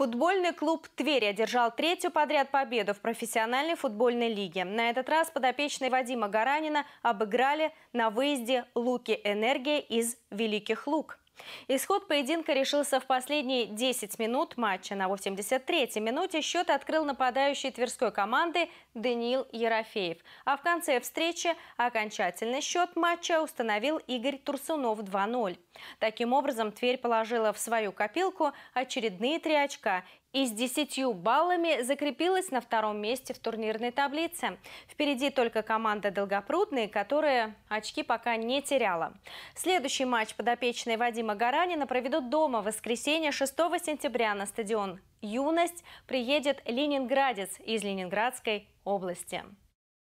Футбольный клуб «Тверь» одержал третью подряд победу в профессиональной футбольной лиге. На этот раз подопечные Вадима Гаранина обыграли на выезде «Луки Энергия» из «Великих Лук». Исход поединка решился в последние 10 минут матча. На 83-й минуте счет открыл нападающий Тверской команды Даниил Ерофеев. А в конце встречи окончательный счет матча установил Игорь Турсунов 2-0. Таким образом, Тверь положила в свою копилку очередные три очка и с 10 баллами закрепилась на втором месте в турнирной таблице. Впереди только команда «Долгопрудные», которая очки пока не теряла. Следующий матч подопечные Вадима Гаранина проведут дома в воскресенье 6 сентября на стадион «Юность» приедет ленинградец из Ленинградской области.